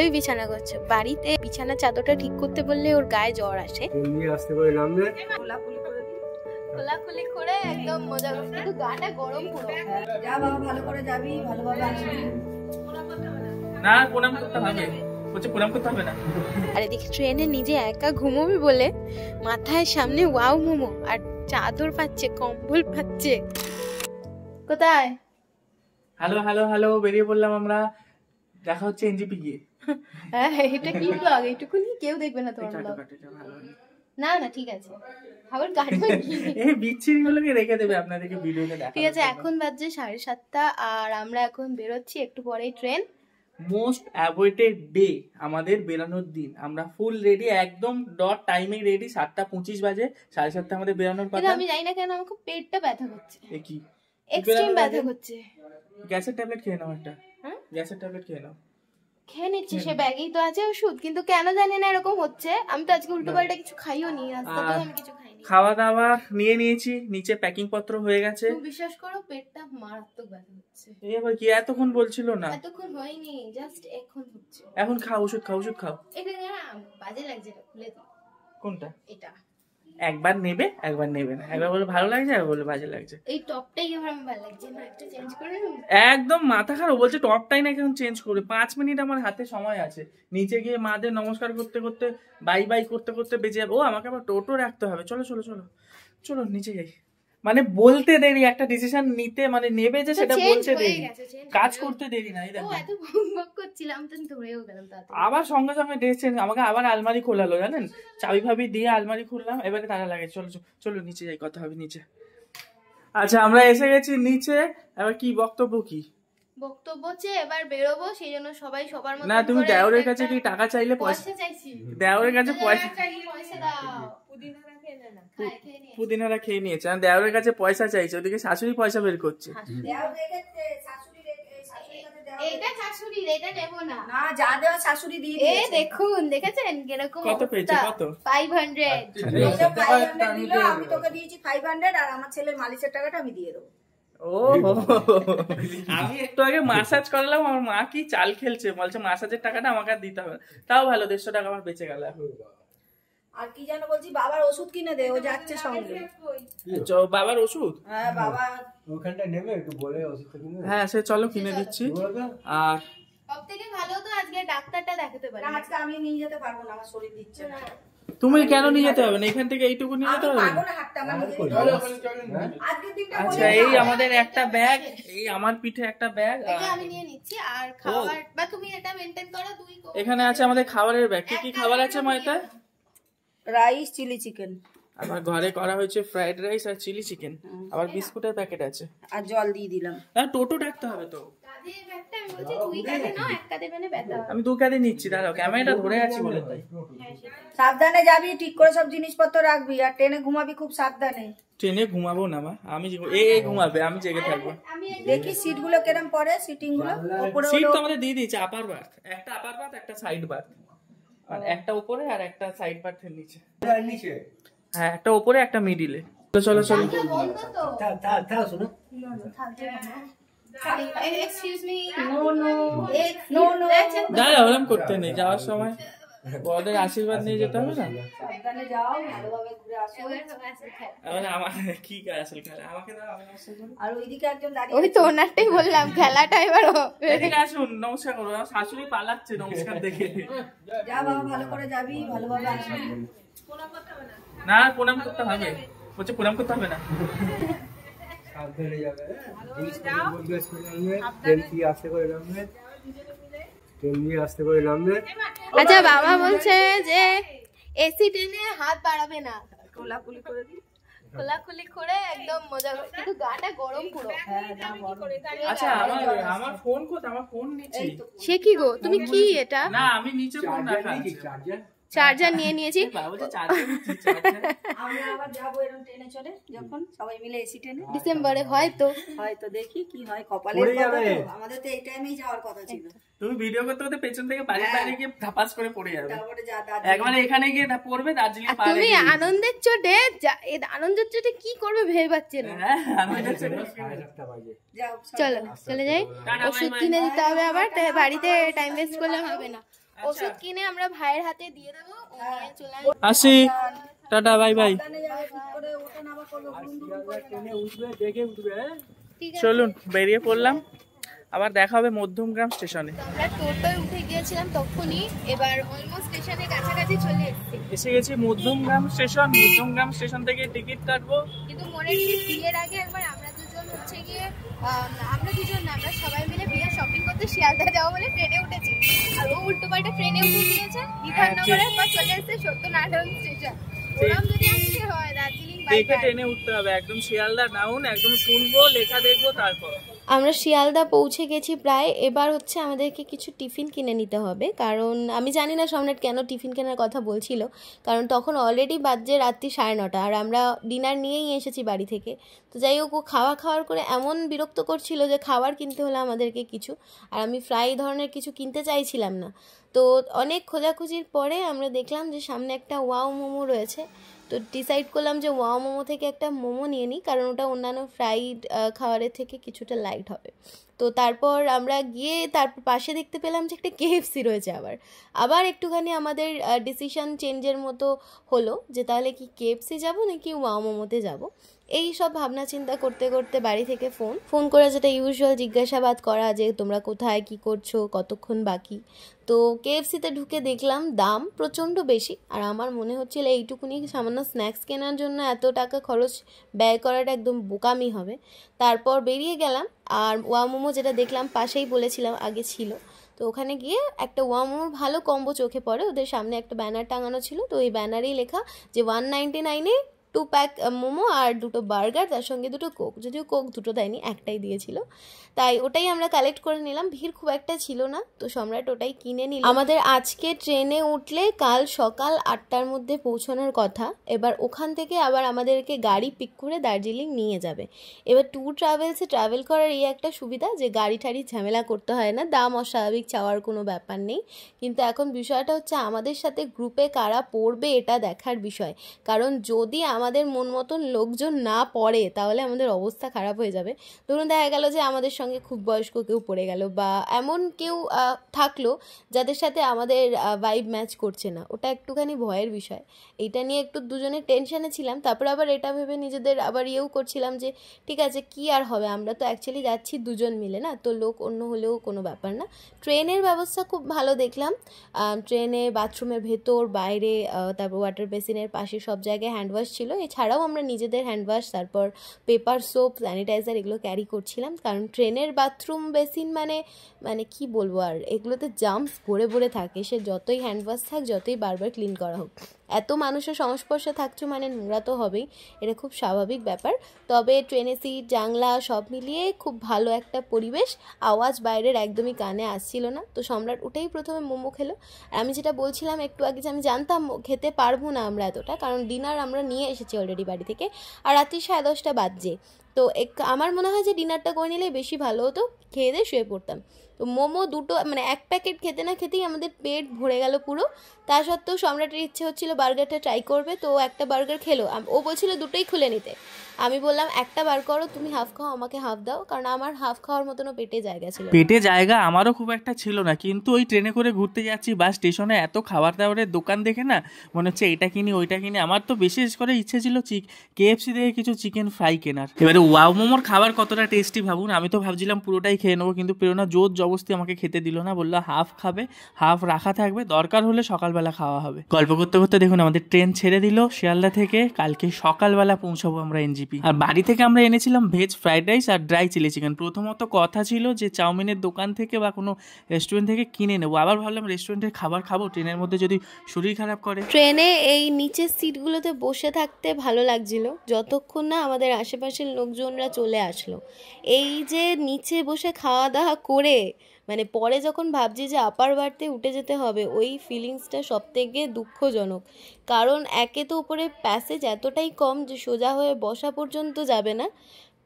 ভালোই বিছানা করছে বাড়িতে বিছানা চাদরটা ঠিক করতে বললে ওর গায়ে জ্বর আসে আসতে গরম ট্রেনে নিজে একা ঘুমোবে বলে মাথায় সামনে আর চাদর পাচ্ছে কম্বল পাচ্ছে কোথায় হ্যালো হ্যালো হ্যালো বেরিয়ে পড়লাম আমরা দেখা হচ্ছে এনজিপি গিয়ে হ্যাঁ, হ্যাঁ, এটা কি ব্লগ এইটুকুনি কেউ দেখবে না তোমার ব্লগ না না ঠিক আছে আবার কাটবে এই বিচ্ছিরি গুলোকে রেখে দেবে আপনাদেরকে ভিডিওতে দেখা ঠিক আছে এখন বাজে সাড়ে সাতটা আর আমরা এখন বেরোচ্ছি একটু পরেই ট্রেন মোস্ট অ্যাভয়েটেড ডে আমাদের বেরানোর দিন আমরা ফুল রেডি একদম ডট টাইমে রেডি সাতটা পঁচিশ বাজে সাড়ে সাতটা আমাদের বেরানোর কথা আমি জানি না কেন আমার খুব পেটটা ব্যথা করছে এ কি এক্সট্রিম ব্যথা করছে গ্যাসের ট্যাবলেট খেয়ে নাও একটা হ্যাঁ গ্যাসের ট্যাবলেট খেয়ে নাও খেয়ে নিচ্ছি সে ব্যাগেই তো আছে ওষুধ কিন্তু কেন জানি না এরকম হচ্ছে আমি তো আজকে উল্টো পাল্টা কিছু খাইও নি আজকে আমি কিছু খাইনি খাওয়া দাওয়া নিয়ে নিয়েছি নিচে প্যাকিং পত্র হয়ে গেছে তুমি বিশ্বাস করো পেটটা মারাত্মক ব্যথা হচ্ছে এই আবার কি এতক্ষণ বলছিল না এতক্ষণ হয়নি জাস্ট এখন হচ্ছে এখন খাও ওষুধ খাও ওষুধ খাও এটা বাজে লাগছে খুলে দাও কোনটা এটা একবার নেবে একবার নেবে না একবার বলে ভালো লাগছে একবার বলে বাজে লাগছে এই টপটাই আমার ভালো লাগছে না একটা চেঞ্জ করে একদম মাথা খারাপ বলছে টপটাই না কেমন চেঞ্জ করে পাঁচ মিনিট আমার হাতে সময় আছে নিচে গিয়ে মা দের নমস্কার করতে করতে বাই বাই করতে করতে বেজে যাবে ও আমাকে আবার টোটো রাখতে হবে চলো চলো চলো চলো নিচে যাই মানে বলতে দেরি একটা ডিসিশন নিতে মানে নেবে যে সেটা বলতে দেরি কাজ করতে দেরি না এত করছিলাম তো গেলাম আবার সঙ্গে সঙ্গে ড্রেস চেঞ্জ আমাকে আবার আলমারি খোলালো জানেন চাবি ফাবি দিয়ে আলমারি খুললাম এবারে তারা লাগে চলো চলো নিচে যাই কথা হবে নিচে আচ্ছা আমরা এসে গেছি নিচে এবার কি বক্তব্য কি বক্তব্য হচ্ছে এবার বেরোবো সেই জন্য সবাই সবার মতো না তুমি দেওরের কাছে কি টাকা চাইলে পয়সা চাইছি দেওরের কাছে পয়সা পয়সা দাও হ্যাঁ, পুদিনারা খেয়ে নিয়েছে আর দেওয়ারের কাছে পয়সা চাইছে ওদিকে শাশুড়ি পয়সা বের করছে আচ্ছা, আমি তোকে দিয়েছি ফাইভ হান্ড্রেড আর আমার ছেলের মালিশের টাকাটা আমি দিয়ে দেবো ও আমি একটু আগে মাসাজ করলাম আমার মা কি চাল খেলছে বলছে মাসাজের টাকাটা আমাকে দিতে হবে তাও ভালো দেড়শো টাকা আমার বেঁচে গেল আর কি যেন বলছি বাবার ওষুধ কিনে দে ও যাচ্ছে সঙ্গে বাবার ওষুধ হ্যাঁ বাবা ওখানটা নেবে একটু বলে ওষুধ কিনে হ্যাঁ সে চলো কিনে দিচ্ছি আর সব থেকে ভালো তো আজকে ডাক্তারটা দেখাতে পারি না আজকে আমি নিয়ে যেতে পারবো না আমার শরীর দিচ্ছে না তুমি কেন নিয়ে যেতে হবে না এখান থেকে এইটুকু নিয়ে যেতে হবে হ্যাঁ? আচ্ছা এই আমাদের একটা আচ্ছা, ব্যাগ এই আমার পিঠে একটা ব্যাগ আমি নিয়ে নিচ্ছি আর খাবার বা তুমি এটা মেনটেন করো দুই এখানে আছে আমাদের খাবারের ব্যাগ কি কি খাবার আছে মা রাইস চিলি চিকেন আমার ঘরে করা হয়েছে ফ্রাইড রাইস আর চিলি চিকেন আবার বিস্কুটের প্যাকেট আছে আর জল দিয়ে দিলাম হ্যাঁ টোটো ডাকতে হবে হ্যাঁ, তো সাবধানে যাবি ঠিক করে সব জিনিসপত্র রাখবি আর ট্রেনে ঘুমাবি খুব সাবধানে ট্রেনে ঘুমাবো না আমি এ ঘুমাবে আমি জেগে থাকবো দেখি পরে সিট আমাদের দিয়ে দিয়েছে একটা আপার একটা সাইড বার্থ আর হ্যাঁ। একটা উপরে আর একটা সাইড বার্থের নিচে নিচে হ্যাঁ একটা উপরে একটা মিডিলে চলো চলো চলো দাঁড়া ওরম করতে নেই যাওয়ার সময় বড়দের আশীর্বাদ নিয়ে যেতে হবে না মানে আমার কি কাজ খেলা আমাকে দাও আমি আর ওইদিকে একজন দাঁড়িয়ে ওই তো ওনারটাই বললাম খেলাটা এবার এদিকে আসুন নমস্কার করো শাশুড়ি পালাচ্ছে নমস্কার দেখে যা বাবা ভালো করে যাবি ভালোভাবে আসবি না প্রণাম করতে হবে বলছে প্রণাম করতে হবে না সাবধানে যাবে হ্যাঁ। করে আচ্ছা বাবা বলছে যে এসি ট্রেনে হাত বাড়াবে না কোলাকুলি করে খোলাখুলি করে একদম মজা কিন্তু গাটা গরম হ্যাঁ, আচ্ছা, সে কি গো তুমি কি এটা আমি নিচে ফোন রাখা চার্জার নিয়ে নিয়েছি ডিসেম্বরে হয়তো হয়তো দেখি কি হয় কপালে আমাদের তো এই টাইমেই যাওয়ার কথা ছিল তুমি ভিডিও করতে করতে পেছন থেকে হ্যাঁ। বাড়ি গিয়ে ধাপাস করে পড়ে যাবে একবার এখানে গিয়ে পড়বে দার্জিলিং তুমি আনন্দের চোটে আনন্দের চোটে কি করবে ভেবে পাচ্ছে না হ্যাঁ, চলো চলে যাই ওষুধ কিনে দিতে হবে আবার বাড়িতে টাইম ওয়েস্ট করলে হবে না আচ্ছা। ওষুধ কিনে আমরা ভাইয়ের হাতে দিয়ে দেবো হ্যাঁ। আসি টাটা বাই বাই হ্যাঁ? চলুন বেরিয়ে পড়লাম আবার দেখা হবে মধ্যমগ্রাম স্টেশনে আমরা উঠে গিয়েছিলাম তখনই এবার কাছাকাছি চলে এসে গেছি মধ্যমগ্রাম স্টেশন মধ্যমগ্রাম স্টেশন থেকে টিকিট কাটবো কিন্তু দুজন গিয়ে আমরা আমরা সবাই মিলে বিয়ে শপিং করতে শিয়ালদা যাবো বলে ট্রেনে উঠেছি আর ও উল্টো পাল্টা ট্রেনে উঠে গিয়েছে বিধাননগরের পর হ্যাঁ, চলে এসেছে সত্যনারায়ণ স্টেশন ওরম যদি আসতে হয় দার্জিলিং দেখে হ্যাঁ। উঠতে হবে একদম শিয়ালদা একদম শুনবো লেখা দেখবো তারপর আমরা শিয়ালদা পৌঁছে গেছি প্রায় এবার হচ্ছে আমাদেরকে কিছু টিফিন কিনে নিতে হবে কারণ আমি জানি না সম্রাট কেন টিফিন কেনার কথা বলছিল কারণ তখন অলরেডি বাজে রাত্রি সাড়ে নটা আর আমরা ডিনার নিয়েই এসেছি বাড়ি থেকে তো যাই হোক ও খাওয়া খাওয়ার করে এমন বিরক্ত করছিল যে খাবার কিনতে হলো আমাদেরকে কিছু আর আমি ফ্রাই ধরনের কিছু কিনতে চাইছিলাম না তো অনেক খোঁজাখুঁজির পরে আমরা দেখলাম যে সামনে একটা ওয়াও মোমো রয়েছে তো ডিসাইড করলাম যে ওয়াও মোমো থেকে একটা মোমো নিয়ে নিই কারণ ওটা অন্যান্য ফ্রাইড খাবারের থেকে কিছুটা লাইট হবে তো তারপর আমরা গিয়ে তারপর পাশে দেখতে পেলাম যে একটা কেএফসি রয়েছে আবার আবার একটুখানি আমাদের ডিসিশন চেঞ্জের মতো হলো যে তাহলে কি কেএফসি যাব নাকি ওয়াও মোমোতে যাবো এই সব ভাবনা চিন্তা করতে করতে বাড়ি থেকে ফোন ফোন করে যেটা ইউজুয়াল জিজ্ঞাসাবাদ করা যে তোমরা কোথায় কি করছো কতক্ষণ বাকি তো কেএফসিতে ঢুকে দেখলাম দাম প্রচণ্ড বেশি আর আমার মনে হচ্ছিল এইটুকুনি সামান্য স্ন্যাক্স কেনার জন্য এত টাকা খরচ ব্যয় করাটা একদম বোকামি হবে তারপর বেরিয়ে গেলাম আর ওয়া মোমো যেটা দেখলাম পাশেই বলেছিলাম আগে ছিল তো ওখানে গিয়ে একটা ওয়ামোর ভালো কম্বো চোখে পড়ে ওদের সামনে একটা ব্যানার টাঙানো ছিল তো ওই ব্যানারেই লেখা যে ওয়ান নাইনটি নাইনে টু প্যাক uh, মোমো আর দুটো বার্গার তার সঙ্গে দুটো কোক যদিও কোক দুটো দেয়নি একটাই দিয়েছিল তাই ওটাই আমরা কালেক্ট করে নিলাম ভিড় খুব একটা ছিল না তো সম্রাট ওটাই কিনে নিল আমাদের আজকে ট্রেনে উঠলে কাল সকাল আটটার মধ্যে পৌঁছানোর কথা এবার ওখান থেকে আবার আমাদেরকে গাড়ি পিক করে দার্জিলিং নিয়ে যাবে এবার ট্যুর ট্রাভেলসে ট্রাভেল করার এই একটা সুবিধা যে গাড়ি ঠাড়ি ঝামেলা করতে হয় না দাম অস্বাভাবিক চাওয়ার কোনো ব্যাপার নেই কিন্তু এখন বিষয়টা হচ্ছে আমাদের সাথে গ্রুপে কারা পড়বে এটা দেখার বিষয় কারণ যদি আমাদের মন মতন লোকজন না পড়ে তাহলে আমাদের অবস্থা খারাপ হয়ে যাবে ধরুন দেখা গেল যে আমাদের সঙ্গে খুব বয়স্ক কেউ পড়ে গেল বা এমন কেউ থাকলো যাদের সাথে আমাদের ভাইব ম্যাচ করছে না ওটা একটুখানি ভয়ের বিষয় এটা নিয়ে একটু দুজনে টেনশানে ছিলাম তারপর আবার এটা ভেবে নিজেদের আবার ইয়েও করছিলাম যে ঠিক আছে কি আর হবে আমরা তো অ্যাকচুয়ালি যাচ্ছি দুজন মিলে না তো লোক অন্য হলেও কোনো ব্যাপার না ট্রেনের ব্যবস্থা খুব ভালো দেখলাম ট্রেনে বাথরুমের ভেতর বাইরে তারপর ওয়াটার বেসিনের পাশে সব জায়গায় হ্যান্ডওয়াশ ছিল ছিল এছাড়াও আমরা নিজেদের হ্যান্ডওয়াশ তারপর পেপার সোপ স্যানিটাইজার এগুলো ক্যারি করছিলাম কারণ ট্রেনের বাথরুম বেসিন মানে মানে কি বলবো আর এগুলোতে জাম্পস ভরে ভরে থাকে সে যতই হ্যান্ডওয়াশ থাক যতই বারবার ক্লিন করা হোক এত মানুষের সংস্পর্শে থাকছো মানে নোংরা তো হবেই এটা খুব স্বাভাবিক ব্যাপার তবে ট্রেনে সিট জাংলা সব মিলিয়ে খুব ভালো একটা পরিবেশ আওয়াজ বাইরের একদমই কানে আসছিল না তো সম্রাট উঠেই প্রথমে মোমো খেলো আর আমি যেটা বলছিলাম একটু আগে যে আমি জানতাম খেতে পারবো না আমরা এতটা কারণ ডিনার আমরা নিয়ে এসেছি অলরেডি বাড়ি থেকে আর রাত্রি সাড়ে দশটা বাজছে তো এক আমার মনে হয় যে ডিনারটা করে নিলে বেশি ভালো হতো খেয়ে দিয়ে শুয়ে পড়তাম তো মোমো দুটো মানে এক প্যাকেট খেতে না খেতেই আমাদের পেট ভরে গেল পুরো তা সত্ত্বেও সম্রাটের ইচ্ছে হচ্ছিল বার্গারটা ট্রাই করবে তো একটা বার্গার খেলো ও বলছিল দুটোই খুলে নিতে আমি বললাম একটা বার করো তুমি হাফ খাও আমাকে হাফ দাও কারণ আমার হাফ খাওয়ার মতনও পেটে জায়গা ছিল পেটে জায়গা আমারও খুব একটা ছিল না কিন্তু ওই ট্রেনে করে ঘুরতে যাচ্ছি বা স্টেশনে এত খাবার দাবারের দোকান দেখে না মনে হচ্ছে এটা কিনি ওইটা কিনি আমার তো বিশেষ করে ইচ্ছে ছিল চিক কেএফসি থেকে কিছু চিকেন ফ্রাই কেনার এবারে ওয়াও মোমোর খাবার কতটা টেস্টি ভাবুন আমি তো ভাবছিলাম পুরোটাই খেয়ে নেবো কিন্তু প্রেরণা জোর জবস্তি আমাকে খেতে দিল না বললো হাফ খাবে হাফ রাখা থাকবে দরকার হলে সকালবেলা সকালবেলা খাওয়া হবে গল্প করতে করতে দেখুন আমাদের ট্রেন ছেড়ে দিল শিয়ালদা থেকে কালকে সকালবেলা পৌঁছাবো আমরা এনজিপি আর বাড়ি থেকে আমরা এনেছিলাম ভেজ ফ্রাইড রাইস আর ড্রাই চিলি চিকেন প্রথমত কথা ছিল যে চাউমিনের দোকান থেকে বা কোনো রেস্টুরেন্ট থেকে কিনে নেবো আবার ভাবলাম রেস্টুরেন্টের খাবার খাবো ট্রেনের মধ্যে যদি শরীর খারাপ করে ট্রেনে এই নিচের সিটগুলোতে বসে থাকতে ভালো লাগছিল যতক্ষণ না আমাদের আশেপাশের লোকজনরা চলে আসলো এই যে নিচে বসে খাওয়া দাওয়া করে মানে পরে যখন ভাবছি যে আপার বাড়তে উঠে যেতে হবে ওই ফিলিংসটা সব থেকে দুঃখজনক কারণ একে তো উপরে প্যাসেজ এতটাই কম যে সোজা হয়ে বসা পর্যন্ত যাবে না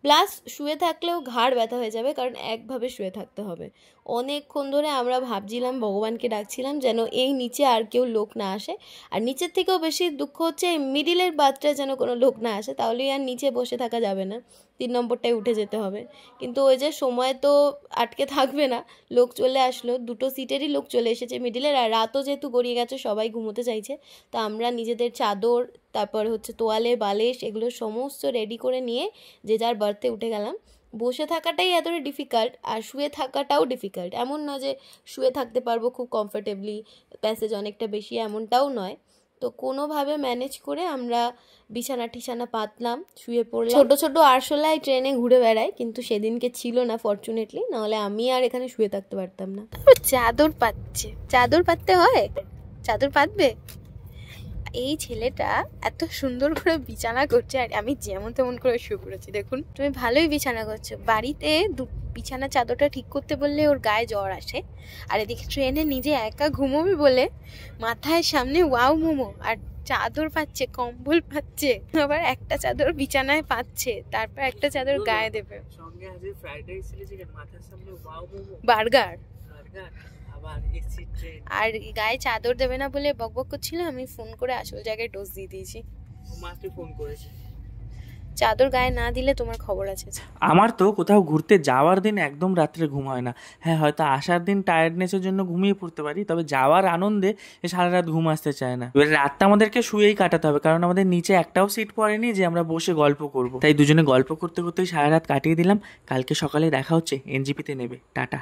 প্লাস শুয়ে থাকলেও ঘাড় ব্যথা হয়ে যাবে কারণ একভাবে শুয়ে থাকতে হবে অনেকক্ষণ ধরে আমরা ভাবছিলাম ভগবানকে ডাকছিলাম যেন এই নিচে আর কেউ লোক না আসে আর নিচের থেকেও বেশি দুঃখ হচ্ছে মিডিলের বাচ্চা যেন কোনো লোক না আসে তাহলেই আর নিচে বসে থাকা যাবে না তিন নম্বরটায় উঠে যেতে হবে কিন্তু ওই যে সময় তো আটকে থাকবে না লোক চলে আসলো দুটো সিটেরই লোক চলে এসেছে মিডিলের আর রাতও যেহেতু গড়িয়ে গেছে সবাই ঘুমোতে চাইছে তা আমরা নিজেদের চাদর তারপর হচ্ছে তোয়ালে বালিশ এগুলো সমস্ত রেডি করে নিয়ে যে যার বার্থে উঠে গেলাম বসে থাকাটাই এতটা ডিফিকাল্ট আর শুয়ে থাকাটাও ডিফিকাল্ট এমন নয় যে শুয়ে থাকতে পারবো খুব কমফোর্টেবলি প্যাসেজ অনেকটা বেশি এমনটাও নয় তো কোনোভাবে ম্যানেজ করে আমরা বিছানা টিছানা পাতলাম শুয়ে পড়লাম ছোটো ছোটো আরশোলায় ট্রেনে ঘুরে বেড়াই কিন্তু সেদিনকে ছিল না ফর্চুনেটলি নাহলে আমি আর এখানে শুয়ে থাকতে পারতাম না চাদর পাচ্ছে চাদর পাততে হয় চাদর পাতবে এই ছেলেটা এত সুন্দর করে বিছানা করছে আর আমি যেমন তেমন করে শুরু করেছি দেখুন তুমি ভালোই বিছানা করছো বাড়িতে বিছানা চাদরটা ঠিক করতে বললে ওর গায়ে জ্বর আসে আর এদিকে ট্রেনে নিজে একা ঘুমোবে বলে মাথায় সামনে ওয়াও মোমো আর চাদর পাচ্ছে কম্বল পাচ্ছে আবার একটা চাদর বিছানায় পাচ্ছে তারপর একটা চাদর গায়ে দেবে বার্গার আর গায়ে চাদর দেবে না বলে বকবক করছিল আমি ফোন করে আসল জায়গায় ডোজ দিয়ে দিয়েছি ফোন চাদর গায়ে না দিলে তোমার খবর আছে আমার তো কোথাও ঘুরতে যাওয়ার দিন একদম রাত্রে ঘুম হয় না হ্যাঁ হয়তো আসার দিন টায়ার্ডনেসের জন্য ঘুমিয়ে পড়তে পারি তবে যাওয়ার আনন্দে সারা রাত ঘুম আসতে চায় না এবার রাতটা আমাদেরকে শুয়েই কাটাতে হবে কারণ আমাদের নিচে একটাও সিট পড়েনি যে আমরা বসে গল্প করব তাই দুজনে গল্প করতে করতেই সারা রাত কাটিয়ে দিলাম কালকে সকালে দেখা হচ্ছে এনজিপিতে নেবে টাটা